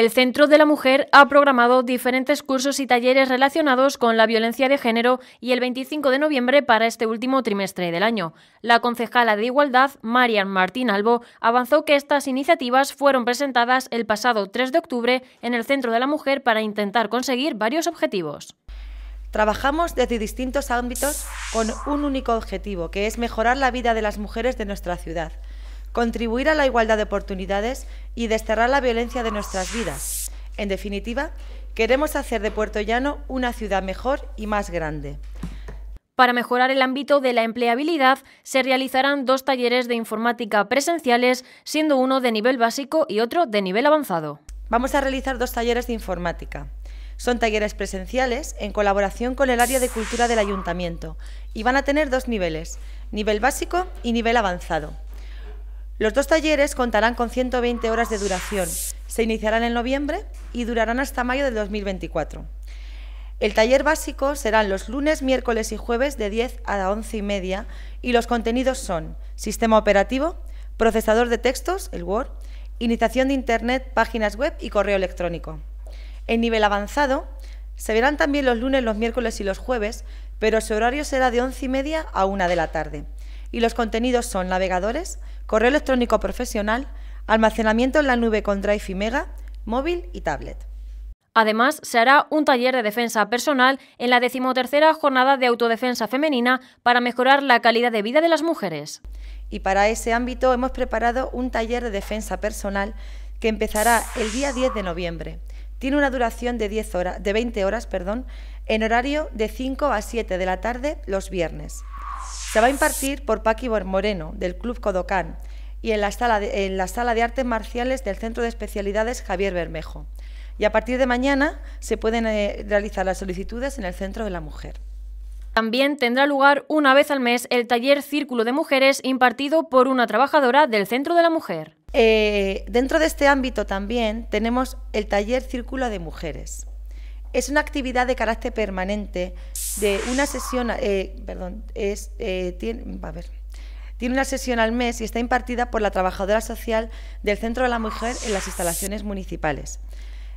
El Centro de la Mujer ha programado diferentes cursos y talleres relacionados con la violencia de género y el 25 de noviembre para este último trimestre del año. La concejala de Igualdad, Marian Martín Albo, avanzó que estas iniciativas fueron presentadas el pasado 3 de octubre en el Centro de la Mujer para intentar conseguir varios objetivos. Trabajamos desde distintos ámbitos con un único objetivo, que es mejorar la vida de las mujeres de nuestra ciudad contribuir a la igualdad de oportunidades y desterrar la violencia de nuestras vidas. En definitiva, queremos hacer de Puerto Llano una ciudad mejor y más grande. Para mejorar el ámbito de la empleabilidad, se realizarán dos talleres de informática presenciales, siendo uno de nivel básico y otro de nivel avanzado. Vamos a realizar dos talleres de informática. Son talleres presenciales en colaboración con el área de cultura del ayuntamiento y van a tener dos niveles, nivel básico y nivel avanzado. Los dos talleres contarán con 120 horas de duración. Se iniciarán en noviembre y durarán hasta mayo del 2024. El taller básico serán los lunes, miércoles y jueves de 10 a 11 y media y los contenidos son sistema operativo, procesador de textos, el Word, iniciación de Internet, páginas web y correo electrónico. En nivel avanzado se verán también los lunes, los miércoles y los jueves, pero su horario será de 11 y media a 1 de la tarde y los contenidos son navegadores, correo electrónico profesional, almacenamiento en la nube con Drive y Mega, móvil y tablet. Además, se hará un taller de defensa personal en la decimotercera jornada de autodefensa femenina para mejorar la calidad de vida de las mujeres. Y para ese ámbito hemos preparado un taller de defensa personal que empezará el día 10 de noviembre. Tiene una duración de, horas, de 20 horas perdón, en horario de 5 a 7 de la tarde los viernes. Se va a impartir por Paqui Moreno, del Club Codocán, y en la, sala de, en la Sala de Artes Marciales del Centro de Especialidades Javier Bermejo. Y a partir de mañana se pueden eh, realizar las solicitudes en el Centro de la Mujer. También tendrá lugar una vez al mes el taller Círculo de Mujeres impartido por una trabajadora del Centro de la Mujer. Eh, dentro de este ámbito también tenemos el taller Círculo de Mujeres. Es una actividad de carácter permanente de una sesión, eh, perdón, es, eh, tiene una sesión al mes y está impartida por la trabajadora social del Centro de la Mujer en las instalaciones municipales.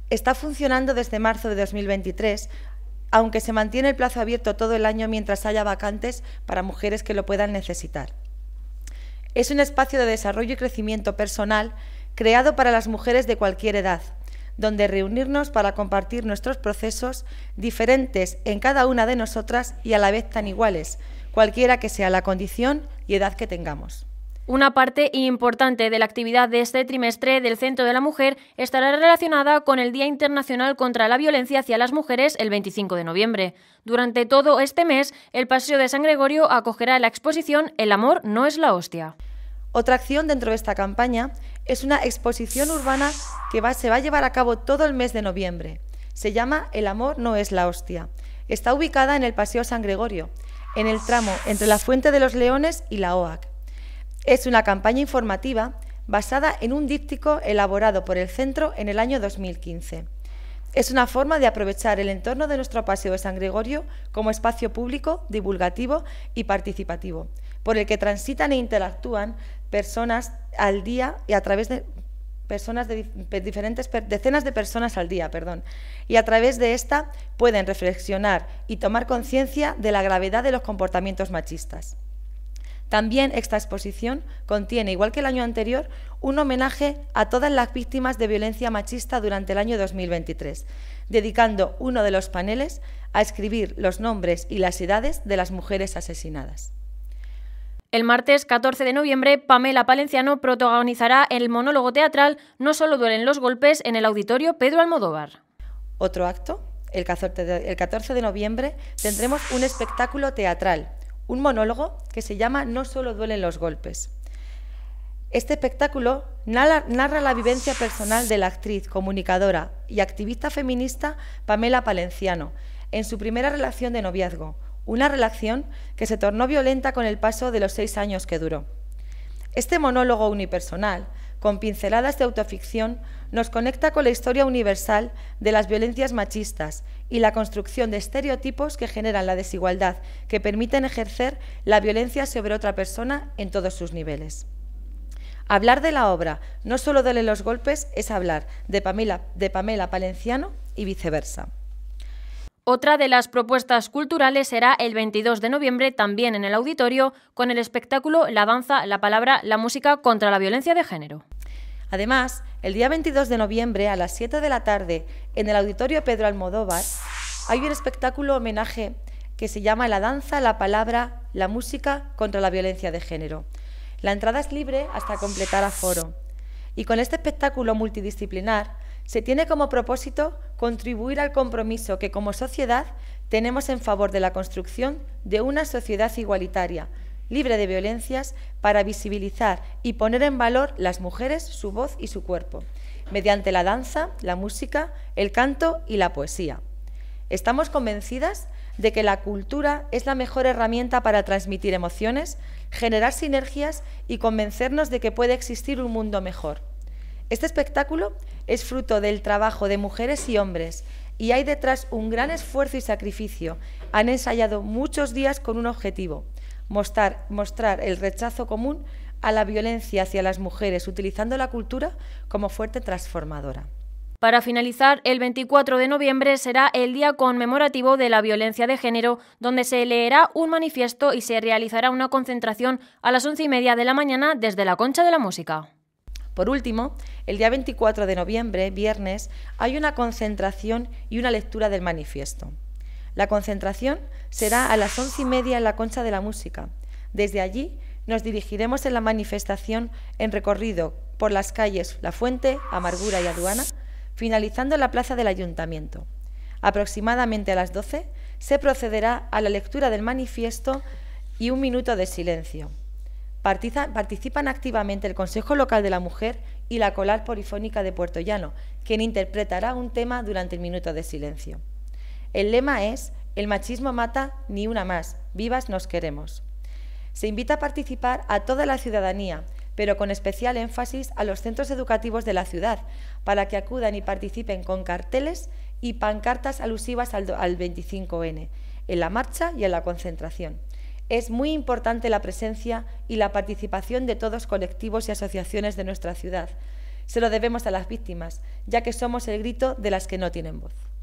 Está funcionando desde marzo de 2023, aunque se mantiene el plazo abierto todo el año mientras haya vacantes para mujeres que lo puedan necesitar. Es un espacio de desarrollo y crecimiento personal creado para las mujeres de cualquier edad donde reunirnos para compartir nuestros procesos, diferentes en cada una de nosotras y a la vez tan iguales, cualquiera que sea la condición y edad que tengamos. Una parte importante de la actividad de este trimestre del Centro de la Mujer estará relacionada con el Día Internacional contra la Violencia hacia las Mujeres el 25 de noviembre. Durante todo este mes, el Paseo de San Gregorio acogerá la exposición El amor no es la hostia. Otra acción dentro de esta campaña es una exposición urbana que se va a llevar a cabo todo el mes de noviembre. Se llama El amor no es la hostia. Está ubicada en el Paseo San Gregorio, en el tramo entre la Fuente de los Leones y la OAC. Es una campaña informativa basada en un díptico elaborado por el centro en el año 2015. Es una forma de aprovechar el entorno de nuestro Paseo de San Gregorio como espacio público, divulgativo y participativo por el que transitan e interactúan personas al día y a través de personas diferentes decenas de personas al día, perdón, y a través de esta pueden reflexionar y tomar conciencia de la gravedad de los comportamientos machistas. También esta exposición contiene, igual que el año anterior, un homenaje a todas las víctimas de violencia machista durante el año 2023, dedicando uno de los paneles a escribir los nombres y las edades de las mujeres asesinadas. El martes 14 de noviembre, Pamela Palenciano protagonizará el monólogo teatral No solo duelen los golpes en el auditorio Pedro Almodóvar. Otro acto, el 14 de, noviembre, tendremos un espectáculo teatral, un monólogo que se llama No solo duelen los golpes. Este espectáculo narra, la vivencia personal de la actriz, comunicadora y activista feminista Pamela Palenciano en su primera relación de noviazgo, una relación que se tornó violenta con el paso de los seis años que duró. Este monólogo unipersonal, con pinceladas de autoficción, nos conecta con la historia universal de las violencias machistas y la construcción de estereotipos que generan la desigualdad, que permiten ejercer la violencia sobre otra persona en todos sus niveles. Hablar de la obra, no solo de los golpes, es hablar de Pamela, de Pamela Palenciano y viceversa. Otra de las propuestas culturales será el 22 de noviembre, también en el auditorio, con el espectáculo La danza, la palabra, la música contra la violencia de género. Además, el día 22 de noviembre a las 7 de la tarde, en el auditorio Pedro Almodóvar, hay un espectáculo homenaje que se llama La danza, la palabra, la música contra la violencia de género. La entrada es libre hasta completar aforo. Y con este espectáculo multidisciplinar, se tiene como propósito contribuir al compromiso que como sociedad tenemos en favor de la construcción de una sociedad igualitaria, libre de violencias, para visibilizar y poner en valor las mujeres, su voz y su cuerpo, mediante la danza, la música, el canto y la poesía. Estamos convencidas de que la cultura es la mejor herramienta para transmitir emociones, generar sinergias y convencernos de que puede existir un mundo mejor. Este espectáculo es fruto del trabajo de mujeres y hombres y hay detrás un gran esfuerzo y sacrificio. Han ensayado muchos días con un objetivo, mostrar, el rechazo común a la violencia hacia las mujeres, utilizando la cultura como fuerte transformadora. Para finalizar, el 24 de noviembre será el Día Conmemorativo de la Violencia de Género, donde se leerá un manifiesto y se realizará una concentración a las once y media de la mañana desde la Concha de la Música. Por último, el día 24 de noviembre, viernes, hay una concentración y una lectura del manifiesto. La concentración será a las once y media en la Concha de la Música. Desde allí nos dirigiremos en la manifestación en recorrido por las calles La Fuente, Amargura y Aduana, finalizando en la plaza del Ayuntamiento. Aproximadamente a las doce se procederá a la lectura del manifiesto y un minuto de silencio participan activamente el Consejo Local de la Mujer y la Colar Polifónica de Puerto Llano, quien interpretará un tema durante el minuto de silencio. El lema es El machismo mata, ni una más, vivas nos queremos. Se invita a participar a toda la ciudadanía, pero con especial énfasis a los centros educativos de la ciudad, para que acudan y participen con carteles y pancartas alusivas al 25N, en la marcha y en la concentración es muy importante la presencia y la participación de todos colectivos y asociaciones de nuestra ciudad. Se lo debemos a las víctimas, ya que somos el grito de las que no tienen voz.